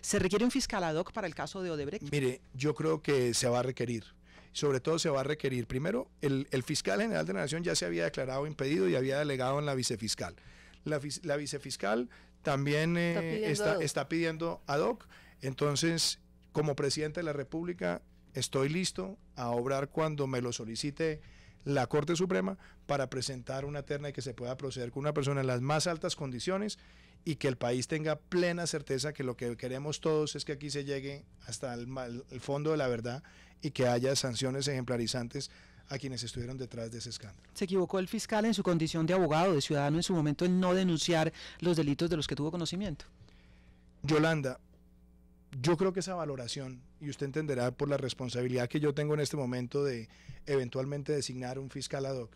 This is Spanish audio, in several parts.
¿Se requiere un fiscal ad hoc para el caso de Odebrecht? Mire, yo creo que se va a requerir. Sobre todo se va a requerir, primero, el, fiscal general de la Nación ya se había declarado impedido y había delegado en la vicefiscal. La, vicefiscal también eh, está pidiendo ad hoc. Entonces, como presidente de la República, estoy listo a obrar cuando me lo solicite la Corte Suprema para presentar una terna y que se pueda proceder con una persona en las más altas condiciones y que el país tenga plena certeza que lo que queremos todos es que aquí se llegue hasta el, fondo de la verdad y que haya sanciones ejemplarizantes a quienes estuvieron detrás de ese escándalo. ¿Se equivocó el fiscal en su condición de abogado, de ciudadano en su momento en no denunciar los delitos de los que tuvo conocimiento? Yolanda, yo creo que esa valoración, y usted entenderá por la responsabilidad que yo tengo en este momento de eventualmente designar un fiscal ad hoc,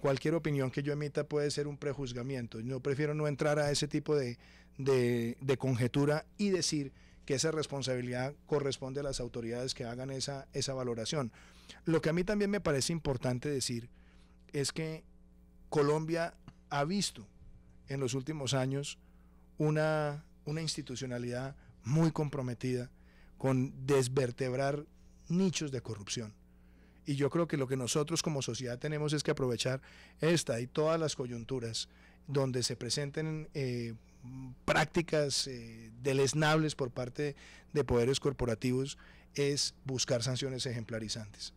cualquier opinión que yo emita puede ser un prejuzgamiento. Yo prefiero no entrar a ese tipo de, de, conjetura y decir que esa responsabilidad corresponde a las autoridades que hagan esa, esa valoración. Lo que a mí también me parece importante decir es que Colombia ha visto en los últimos años una, una institucionalidad muy comprometida con desvertebrar nichos de corrupción. Y yo creo que lo que nosotros como sociedad tenemos es que aprovechar esta y todas las coyunturas donde se presenten eh, prácticas eh, deleznables por parte de poderes corporativos es buscar sanciones ejemplarizantes.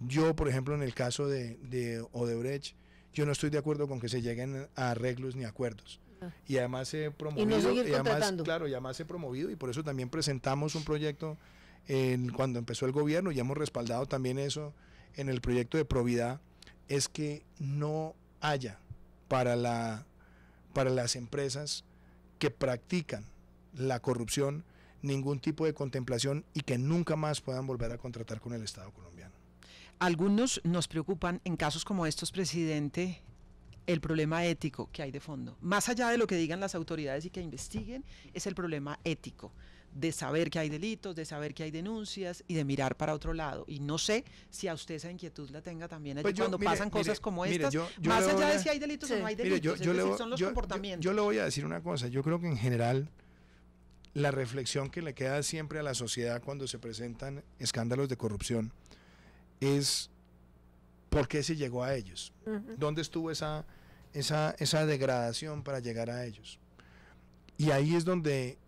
Yo, por ejemplo, en el caso de, de Odebrecht, yo no estoy de acuerdo con que se lleguen a arreglos ni acuerdos y además se promovido. Y, además, claro, y además se promovido y por eso también presentamos un proyecto en, cuando empezó el gobierno y hemos respaldado también eso en el proyecto de probidad es que no haya para, la, para las empresas que practican la corrupción ningún tipo de contemplación y que nunca más puedan volver a contratar con el Estado colombiano. Algunos nos preocupan en casos como estos, presidente, el problema ético que hay de fondo. Más allá de lo que digan las autoridades y que investiguen, es el problema ético de saber que hay delitos, de saber que hay denuncias y de mirar para otro lado. Y no sé si a usted esa inquietud la tenga también pues cuando pasan cosas como estas, más allá de si hay delitos o no hay delitos, son los comportamientos. Yo, le voy a decir una cosa, yo creo que en general la reflexión que le queda siempre a la sociedad cuando se presentan escándalos de corrupción es por qué se llegó a ellos, dónde estuvo esa esa, degradación para llegar a ellos. Y ahí es donde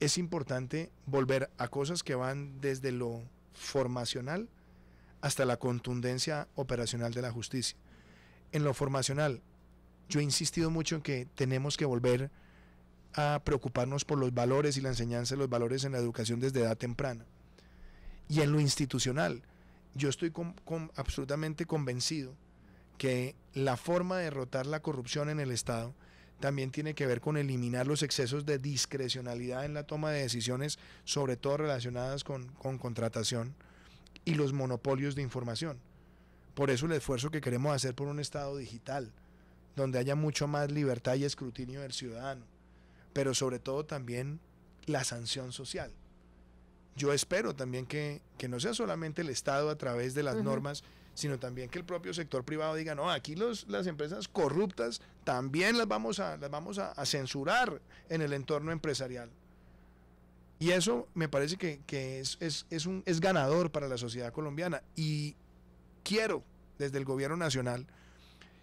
es importante volver a cosas que van desde lo formacional hasta la contundencia operacional de la justicia. En lo formacional, yo he insistido mucho en que tenemos que volver a preocuparnos por los valores y la enseñanza de los valores en la educación desde edad temprana. Y en lo institucional, yo estoy absolutamente convencido que la forma de derrotar la corrupción en el Estado también tiene que ver con eliminar los excesos de discrecionalidad en la toma de decisiones, sobre todo relacionadas con, con contratación y los monopolios de información. Por eso el esfuerzo que queremos hacer por un Estado digital, donde haya mucho más libertad y escrutinio del ciudadano, pero sobre todo también la sanción social yo espero también que, no sea solamente el Estado a través de las normas, sino también que el propio sector privado diga, no, aquí los, las empresas corruptas también las vamos, a, las vamos a, censurar en el entorno empresarial. Y eso me parece que, es, un, es ganador para la sociedad colombiana. Y quiero, desde el gobierno nacional,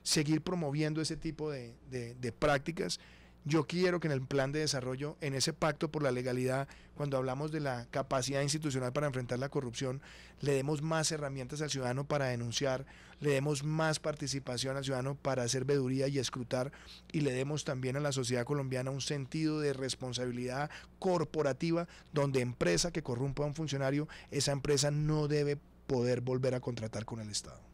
seguir promoviendo ese tipo de, de prácticas yo quiero que en el plan de desarrollo, en ese pacto por la legalidad, cuando hablamos de la capacidad institucional para enfrentar la corrupción, le demos más herramientas al ciudadano para denunciar, le demos más participación al ciudadano para hacer veduría y escrutar y le demos también a la sociedad colombiana un sentido de responsabilidad corporativa donde empresa que corrompa a un funcionario, esa empresa no debe poder volver a contratar con el Estado.